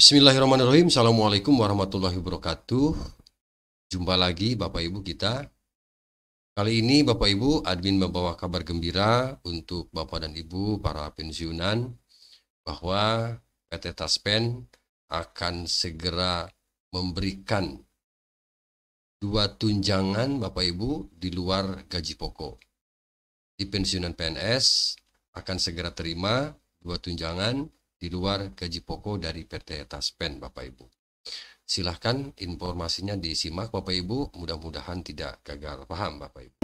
Bismillahirrahmanirrahim. Assalamualaikum warahmatullahi wabarakatuh. Jumpa lagi Bapak Ibu kita. Kali ini Bapak Ibu admin membawa kabar gembira untuk Bapak dan Ibu para pensiunan bahwa PT Taspen akan segera memberikan dua tunjangan Bapak Ibu di luar gaji pokok. Di pensiunan PNS akan segera terima dua tunjangan di luar gaji pokok dari PT Taspen Bapak Ibu. Silahkan informasinya disimak Bapak Ibu, mudah-mudahan tidak gagal paham Bapak Ibu.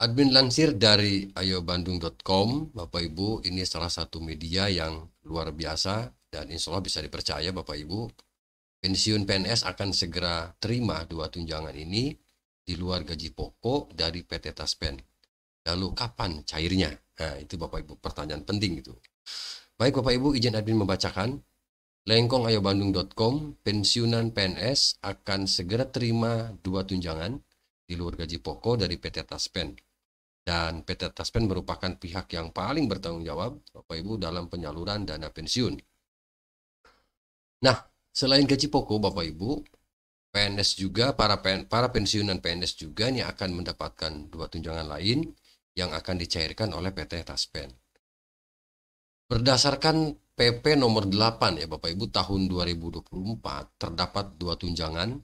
Admin lansir dari ayobandung.com, Bapak Ibu, ini salah satu media yang luar biasa dan insya Allah bisa dipercaya Bapak Ibu. Pensiun PNS akan segera terima dua tunjangan ini di luar gaji pokok dari PT Taspen Lalu kapan cairnya? Nah, itu Bapak Ibu pertanyaan penting itu. Baik Bapak Ibu, izin admin membacakan. Lengkongayobandung.com pensiunan PNS akan segera terima dua tunjangan di luar gaji pokok dari PT Taspen. Dan PT Taspen merupakan pihak yang paling bertanggung jawab Bapak Ibu dalam penyaluran dana pensiun. Nah, selain gaji pokok Bapak Ibu, PNS juga para pen, para pensiunan PNS juga yang akan mendapatkan dua tunjangan lain yang akan dicairkan oleh PT Taspen. Berdasarkan PP nomor 8 ya Bapak Ibu tahun 2024 terdapat dua tunjangan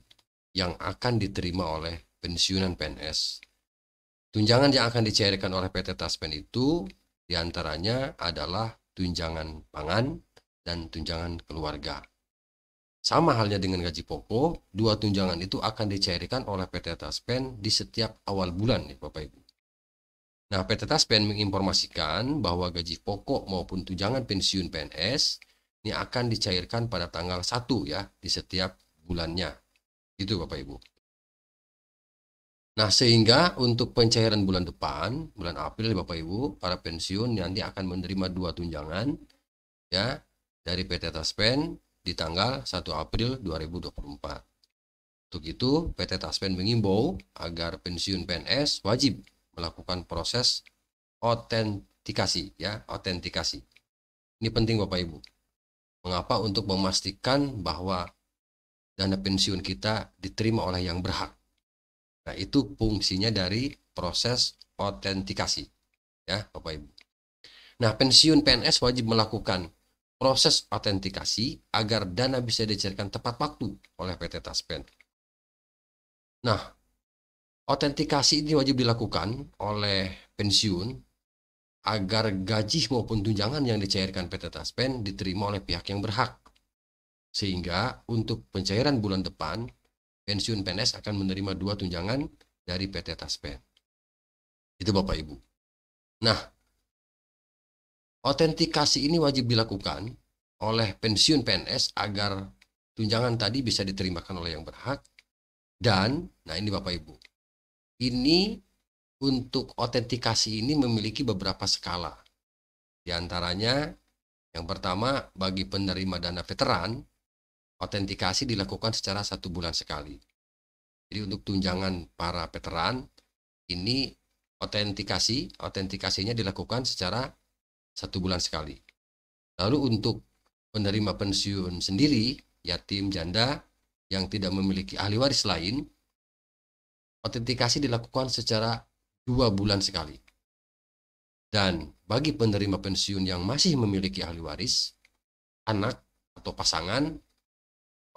yang akan diterima oleh pensiunan PNS. Tunjangan yang akan dicairkan oleh PT Taspen itu diantaranya adalah tunjangan pangan dan tunjangan keluarga. Sama halnya dengan gaji pokok, dua tunjangan itu akan dicairkan oleh PT Taspen di setiap awal bulan ya Bapak Ibu. Nah, PT Taspen menginformasikan bahwa gaji pokok maupun tunjangan pensiun PNS ini akan dicairkan pada tanggal 1 ya di setiap bulannya. Itu Bapak Ibu. Nah, sehingga untuk pencairan bulan depan, bulan April Bapak Ibu, para pensiun nanti akan menerima dua tunjangan ya dari PT Taspen di tanggal 1 April 2024. Untuk itu, PT Taspen mengimbau agar pensiun PNS wajib lakukan proses otentikasi ya, otentikasi Ini penting Bapak Ibu. Mengapa untuk memastikan bahwa dana pensiun kita diterima oleh yang berhak. Nah, itu fungsinya dari proses otentikasi ya, Bapak Ibu. Nah, pensiun PNS wajib melakukan proses otentikasi agar dana bisa dicairkan tepat waktu oleh PT Taspen. Nah, Otentikasi ini wajib dilakukan oleh pensiun agar gaji maupun tunjangan yang dicairkan PT Taspen diterima oleh pihak yang berhak. Sehingga untuk pencairan bulan depan, pensiun PNS akan menerima dua tunjangan dari PT Taspen. Itu Bapak Ibu. Nah, otentikasi ini wajib dilakukan oleh pensiun PNS agar tunjangan tadi bisa diterimakan oleh yang berhak dan nah ini Bapak Ibu ini untuk otentikasi ini memiliki beberapa skala. Di antaranya yang pertama bagi penerima dana veteran otentikasi dilakukan secara satu bulan sekali. Jadi untuk tunjangan para veteran ini otentikasi otentikasinya dilakukan secara satu bulan sekali. Lalu untuk penerima pensiun sendiri, yatim, janda yang tidak memiliki ahli waris lain, Autentikasi dilakukan secara dua bulan sekali. Dan bagi penerima pensiun yang masih memiliki ahli waris, anak atau pasangan,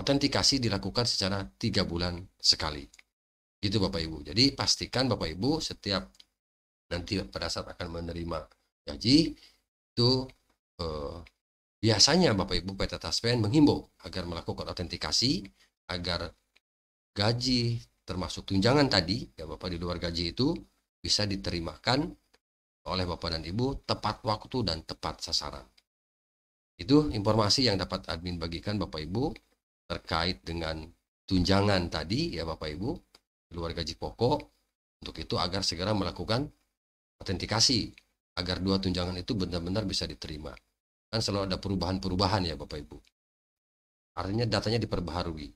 autentikasi dilakukan secara tiga bulan sekali. Gitu Bapak Ibu. Jadi pastikan Bapak Ibu setiap nanti pada saat akan menerima gaji itu eh, biasanya Bapak Ibu PT Taspen menghimbau agar melakukan autentikasi agar gaji termasuk tunjangan tadi ya Bapak di luar gaji itu bisa diterimakan oleh Bapak dan Ibu tepat waktu dan tepat sasaran. Itu informasi yang dapat admin bagikan Bapak Ibu terkait dengan tunjangan tadi ya Bapak Ibu di luar gaji pokok untuk itu agar segera melakukan autentikasi agar dua tunjangan itu benar-benar bisa diterima. Kan selalu ada perubahan-perubahan ya Bapak Ibu. Artinya datanya diperbaharui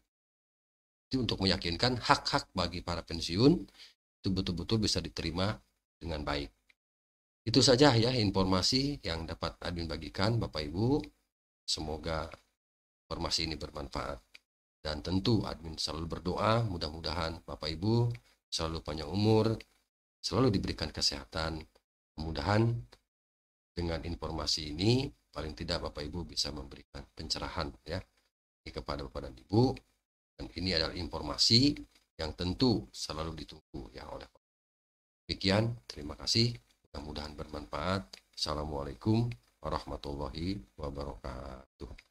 untuk meyakinkan hak-hak bagi para pensiun itu betul-betul bisa diterima dengan baik. Itu saja ya informasi yang dapat admin bagikan Bapak Ibu. Semoga informasi ini bermanfaat. Dan tentu admin selalu berdoa mudah-mudahan Bapak Ibu selalu panjang umur, selalu diberikan kesehatan. Mudah-mudahan dengan informasi ini paling tidak Bapak Ibu bisa memberikan pencerahan ya kepada Bapak dan Ibu dan ini adalah informasi yang tentu selalu ditunggu ya oleh Demikian, terima kasih. Mudah-mudahan bermanfaat. Assalamualaikum warahmatullahi wabarakatuh.